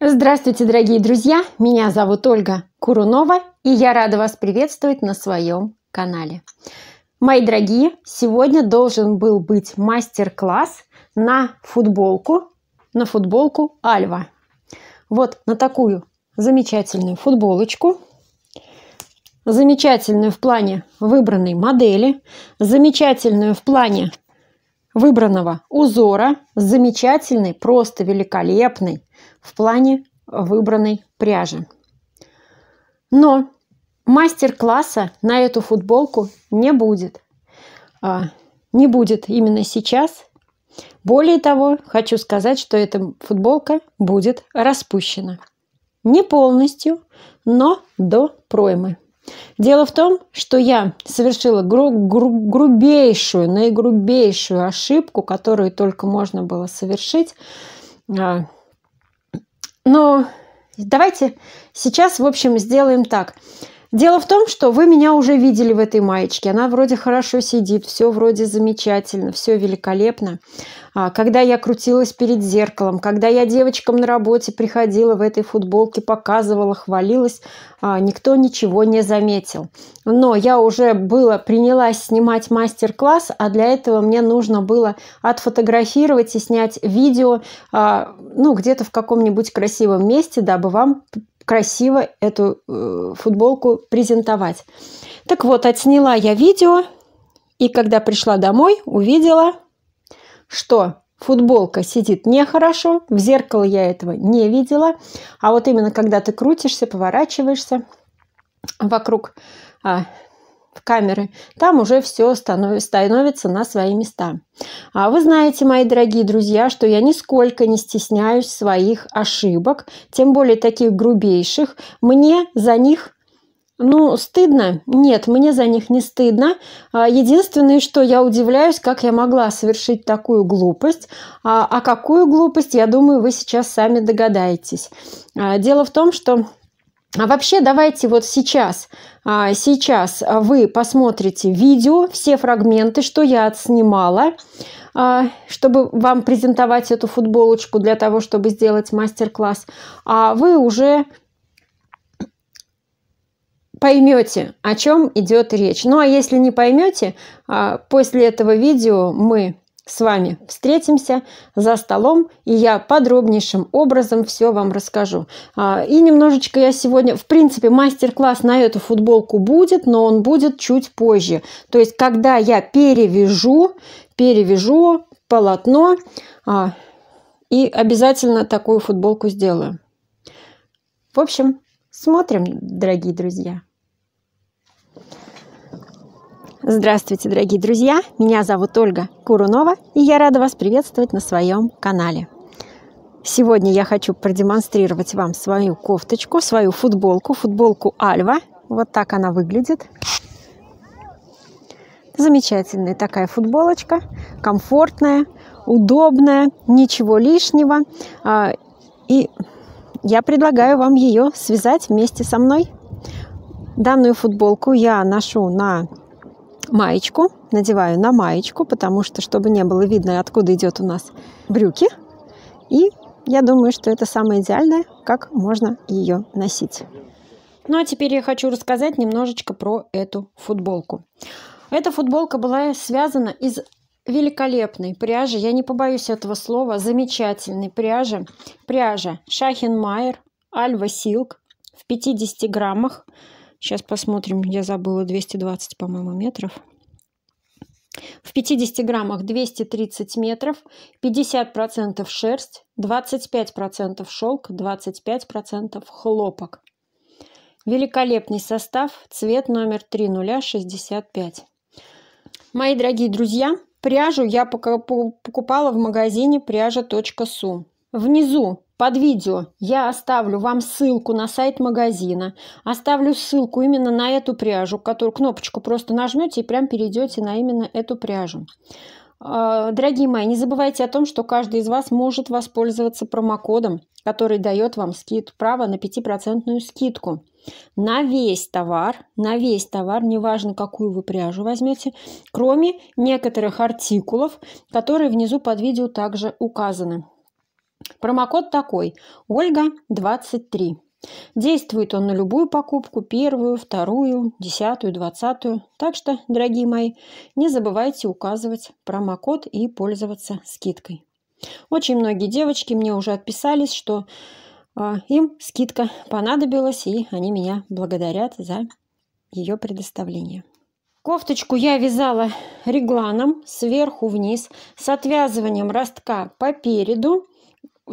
Здравствуйте, дорогие друзья! Меня зовут Ольга Курунова, и я рада вас приветствовать на своем канале. Мои дорогие, сегодня должен был быть мастер-класс на футболку, на футболку Альва. Вот на такую замечательную футболочку, замечательную в плане выбранной модели, замечательную в плане выбранного узора замечательный, просто великолепный в плане выбранной пряжи. Но мастер-класса на эту футболку не будет. А, не будет именно сейчас. Более того, хочу сказать, что эта футболка будет распущена. Не полностью, но до проймы. Дело в том, что я совершила гру- гру- грубейшую, наигрубейшую ошибку, которую только можно было совершить. А, но давайте сейчас, в общем, сделаем так – Дело в том, что вы меня уже видели в этой маечке. Она вроде хорошо сидит, все вроде замечательно, все великолепно. А, когда я крутилась перед зеркалом, когда я девочкам на работе приходила в этой футболке, показывала, хвалилась, а, никто ничего не заметил. Но я уже было, принялась снимать мастер-класс, а для этого мне нужно было отфотографировать и снять видео, а, ну, где-то в каком-нибудь красивом месте, дабы вам красиво эту э, футболку презентовать. Так вот, отсняла я видео, и когда пришла домой, увидела, что футболка сидит нехорошо, в зеркало я этого не видела, а вот именно когда ты крутишься, поворачиваешься вокруг а, камеры, там уже все становится на свои места. А вы знаете, мои дорогие друзья, что я нисколько не стесняюсь своих ошибок, тем более таких грубейших. Мне за них ну, стыдно? Нет, мне за них не стыдно. А, единственное, что я удивляюсь, как я могла совершить такую глупость. А, а какую глупость, я думаю, вы сейчас сами догадаетесь. А, дело в том, что а вообще давайте вот сейчас, а, сейчас вы посмотрите видео, все фрагменты, что я отснимала, а, чтобы вам презентовать эту футболочку для того, чтобы сделать мастер-класс. А вы уже поймете, о чем идет речь. Ну а если не поймете, а, после этого видео мы с вами встретимся за столом, и я подробнейшим образом все вам расскажу. А, и немножечко я сегодня, в принципе, мастер-класс на эту футболку будет, но он будет чуть позже. То есть, когда я перевяжу, перевяжу полотно, а, и обязательно такую футболку сделаю. В общем, смотрим, дорогие друзья. Здравствуйте, дорогие друзья! Меня зовут Ольга Курунова, и я рада вас приветствовать на своем канале. Сегодня я хочу продемонстрировать вам свою кофточку, свою футболку, футболку Альва. Вот так она выглядит. Замечательная такая футболочка, комфортная, удобная, ничего лишнего. А, и я предлагаю вам ее связать вместе со мной. Данную футболку я ношу на маечку, надеваю на маечку, потому что, чтобы не было видно, откуда идет у нас брюки. И я думаю, что это самое идеальное, как можно ее носить. Ну а теперь я хочу рассказать немножечко про эту футболку. Эта футболка была связана из великолепной пряжи, я не побоюсь этого слова, замечательной пряжи. Пряжа Шахенмайер Альва Силк в 50 граммах. Сейчас посмотрим, я забыла, 220, по-моему, метров. В 50 граммах 230 метров, 50% шерсть, 25% шелк, 25% хлопок. Великолепный состав, цвет номер 3065. Мои дорогие друзья, пряжу я покупала в магазине пряжа.су. Внизу под видео я оставлю вам ссылку на сайт магазина, оставлю ссылку именно на эту пряжу, которую кнопочку просто нажмете и прям перейдете на именно эту пряжу. А, дорогие мои, не забывайте о том, что каждый из вас может воспользоваться промокодом, который дает вам скид, право на 5% скидку на весь товар, на весь товар, неважно, какую вы пряжу возьмете, кроме некоторых артикулов, которые внизу под видео также указаны. Промокод такой – Ольга23. Действует он на любую покупку, первую, вторую, десятую, двадцатую. Так что, дорогие мои, не забывайте указывать промокод и пользоваться скидкой. Очень многие девочки мне уже отписались, что э, им скидка понадобилась, и они меня благодарят за ее предоставление. Кофточку я вязала регланом сверху вниз с отвязыванием ростка по переду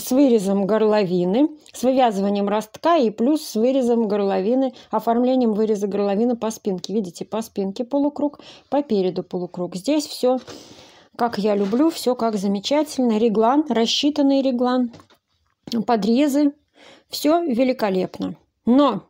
с вырезом горловины, с вывязыванием ростка и плюс с вырезом горловины, оформлением выреза горловины по спинке. Видите, по спинке полукруг, по переду полукруг. Здесь все как я люблю, все как замечательно. Реглан, рассчитанный реглан, подрезы, все великолепно. Но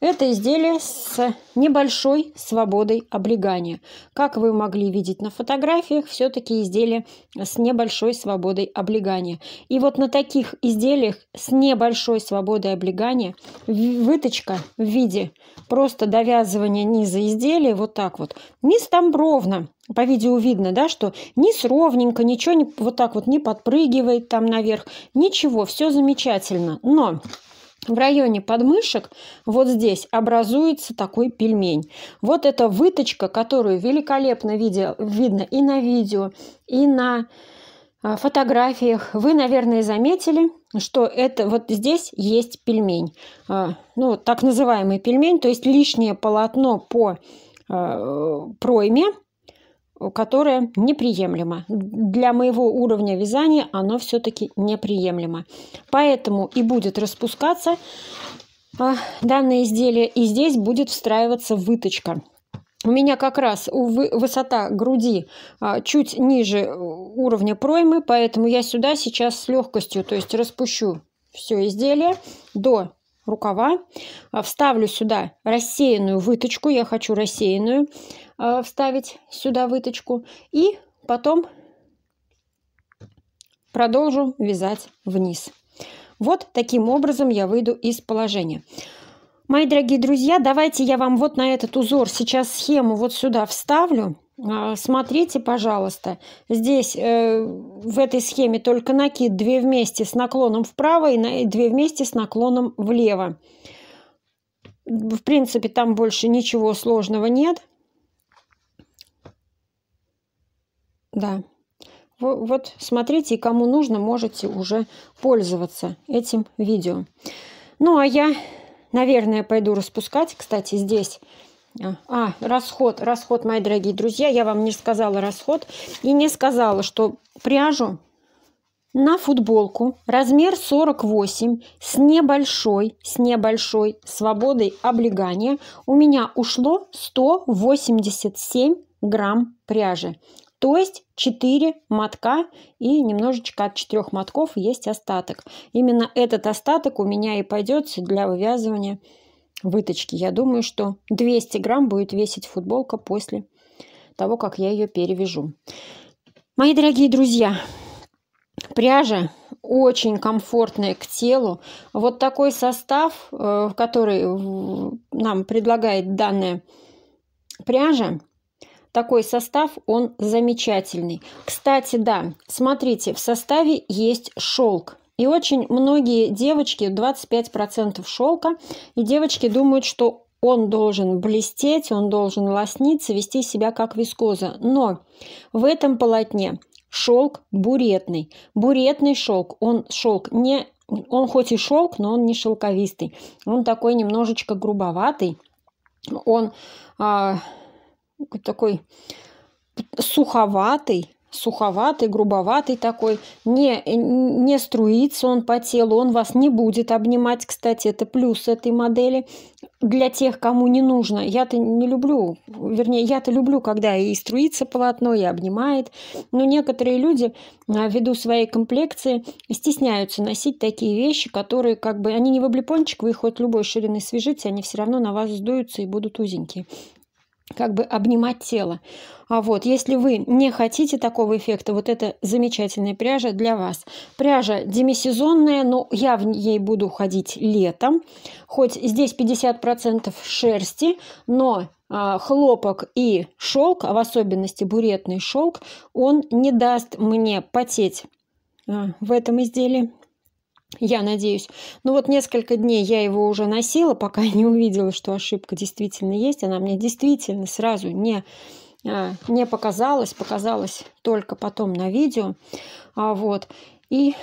это изделие с небольшой свободой облегания. Как вы могли видеть на фотографиях, все-таки изделие с небольшой свободой облегания. И вот на таких изделиях с небольшой свободой облегания выточка в виде просто довязывания низа изделия вот так вот. Низ там ровно, по видео видно, да, что низ ровненько, ничего не, вот так вот не подпрыгивает там наверх, ничего, все замечательно. Но в районе подмышек, вот здесь, образуется такой пельмень. Вот эта выточка, которую великолепно видел, видно и на видео, и на а, фотографиях. Вы, наверное, заметили, что это вот здесь есть пельмень. А, ну, так называемый пельмень, то есть лишнее полотно по а, пройме – которое неприемлемо. Для моего уровня вязания оно все-таки неприемлемо. Поэтому и будет распускаться а, данное изделие, и здесь будет встраиваться выточка. У меня как раз высота груди а, чуть ниже уровня проймы, поэтому я сюда сейчас с легкостью, то есть распущу все изделие до рукава, а, вставлю сюда рассеянную выточку, я хочу рассеянную а, вставить сюда выточку, и потом продолжу вязать вниз. Вот таким образом я выйду из положения. Мои дорогие друзья, давайте я вам вот на этот узор сейчас схему вот сюда вставлю. А, смотрите, пожалуйста, здесь э, в этой схеме только накид две вместе с наклоном вправо и две вместе с наклоном влево. В принципе, там больше ничего сложного нет. Да. Вот смотрите, кому нужно, можете уже пользоваться этим видео. Ну, а я, наверное, пойду распускать. Кстати, здесь а. а, расход, расход, мои дорогие друзья, я вам не сказала расход и не сказала, что пряжу на футболку размер 48 с небольшой, с небольшой свободой облегания у меня ушло 187 грамм пряжи. То есть 4 мотка и немножечко от 4 мотков есть остаток. Именно этот остаток у меня и пойдет для вывязывания выточки. Я думаю, что 200 грамм будет весить футболка после того, как я ее перевяжу. Мои дорогие друзья, пряжа очень комфортная к телу. Вот такой состав, э, который нам предлагает данная пряжа, такой состав, он замечательный. Кстати, да, смотрите, в составе есть шелк. И очень многие девочки, 25% шелка, и девочки думают, что он должен блестеть, он должен лосниться, вести себя как вискоза. Но в этом полотне шелк буретный. Буретный шелк, он шелк не... Он хоть и шелк, но он не шелковистый. Он такой немножечко грубоватый. Он а, такой суховатый, суховатый, грубоватый такой, не, не струится он по телу, он вас не будет обнимать, кстати, это плюс этой модели для тех, кому не нужно. Я-то не люблю, вернее, я-то люблю, когда и струится полотно, и обнимает, но некоторые люди а, ввиду своей комплекции стесняются носить такие вещи, которые как бы, они не в облепончик, вы их хоть любой ширины свяжите, они все равно на вас сдуются и будут узенькие как бы обнимать тело. А вот, если вы не хотите такого эффекта, вот это замечательная пряжа для вас. Пряжа демисезонная, но я в ней буду ходить летом. Хоть здесь 50% шерсти, но а, хлопок и шелк, а в особенности буретный шелк, он не даст мне потеть а, в этом изделии я надеюсь. Ну вот несколько дней я его уже носила, пока не увидела, что ошибка действительно есть. Она мне действительно сразу не, а, не показалась, показалась только потом на видео. А Вот. И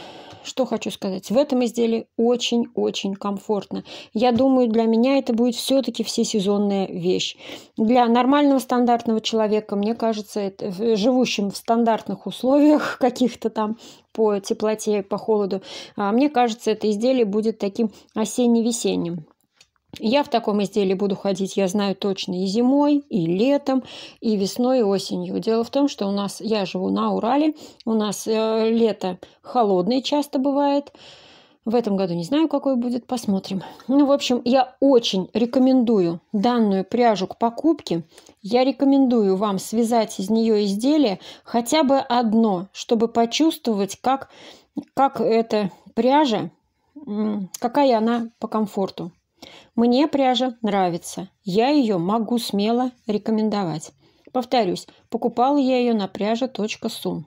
что хочу сказать. В этом изделии очень-очень комфортно. Я думаю, для меня это будет все-таки всесезонная вещь. Для нормального стандартного человека, мне кажется, это, живущим в стандартных условиях каких-то там по теплоте, по холоду, а, мне кажется, это изделие будет таким осенне-весенним. Я в таком изделии буду ходить, я знаю точно, и зимой, и летом, и весной, и осенью. Дело в том, что у нас, я живу на Урале, у нас э, лето холодное часто бывает, в этом году не знаю, какой будет, посмотрим. Ну, в общем, я очень рекомендую данную пряжу к покупке. Я рекомендую вам связать из нее изделие хотя бы одно, чтобы почувствовать, как, как эта пряжа, какая она по комфорту. Мне пряжа нравится. Я ее могу смело рекомендовать. Повторюсь, покупала я ее на пряже.сум.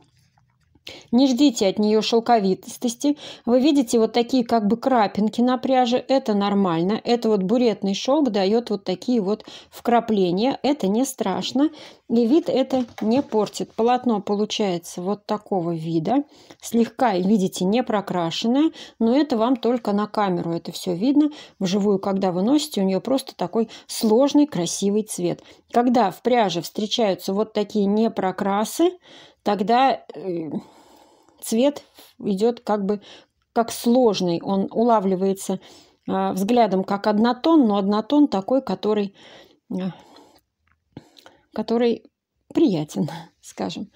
Не ждите от нее шелковитости. Вы видите вот такие как бы крапинки на пряже. Это нормально. Это вот буретный шелк дает вот такие вот вкрапления. Это не страшно. И вид это не портит. Полотно получается вот такого вида. Слегка, видите, не прокрашенное. Но это вам только на камеру это все видно. Вживую, когда вы носите, у нее просто такой сложный красивый цвет. Когда в пряже встречаются вот такие непрокрасы, тогда э, цвет идет как бы как сложный, он улавливается а, взглядом как однотон, но однотон такой, который, а, который приятен, скажем.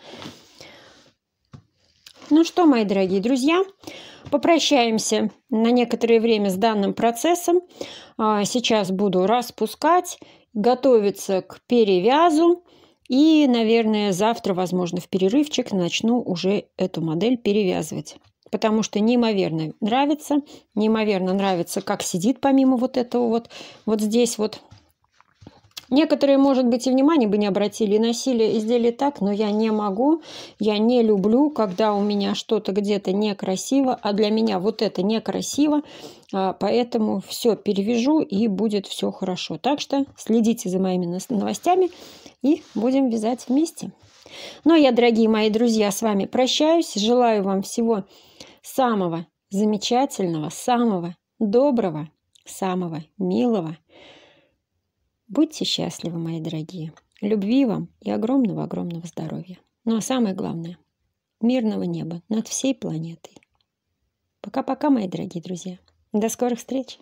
Ну что, мои дорогие друзья, попрощаемся на некоторое время с данным процессом. А, сейчас буду распускать, готовиться к перевязу и, наверное, завтра, возможно, в перерывчик начну уже эту модель перевязывать. Потому что неимоверно нравится, неимоверно нравится, как сидит помимо вот этого вот, вот здесь вот Некоторые, может быть, и внимания бы не обратили, и носили изделия так, но я не могу, я не люблю, когда у меня что-то где-то некрасиво, а для меня вот это некрасиво, а, поэтому все перевяжу и будет все хорошо. Так что следите за моими новостями и будем вязать вместе. Ну, а я, дорогие мои друзья, с вами прощаюсь, желаю вам всего самого замечательного, самого доброго, самого милого. Будьте счастливы, мои дорогие. Любви вам и огромного-огромного здоровья. Ну а самое главное – мирного неба над всей планетой. Пока-пока, мои дорогие друзья. До скорых встреч!